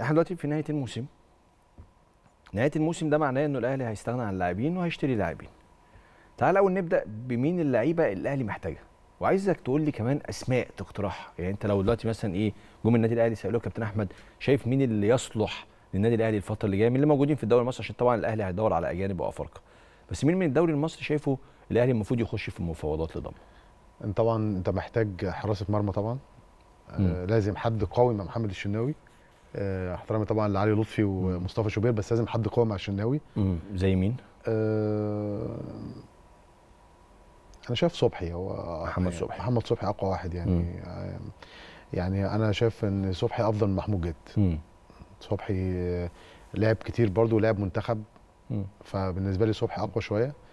احنا دلوقتي في نهايه الموسم نهايه الموسم ده معناه انه الاهلي هيستغنى عن اللاعبين وهيشتري لاعبين تعال اول نبدا بمين اللعيبه الاهلي محتاجها وعايزك تقول لي كمان اسماء تقترحها يعني انت لو دلوقتي مثلا ايه جم النادي الاهلي سالوه كابتن احمد شايف مين اللي يصلح للنادي الاهلي الفتره اللي جايه من اللي موجودين في الدوري المصري عشان طبعا الاهلي هيدور على اجانب وافارقه بس مين من الدوري المصري شايفه الاهلي المفروض يخش في المفاوضات لضمه انت طبعا انت محتاج حراسه مرمى طبعا آه لازم حد قوي مع محمد الشناوي آه، احترامي طبعا لعلي لطفي ومصطفى شوبير بس لازم حد قوي مع الشناوي زي مين؟ أه انا شايف صبحي هو محمد صبحي محمد صبحي اقوى واحد يعني مم. آه، يعني انا شايف ان صبحي افضل من محمود جد صبحي آه، لعب كتير برضه ولعب منتخب مم. فبالنسبه لي صبحي اقوى شويه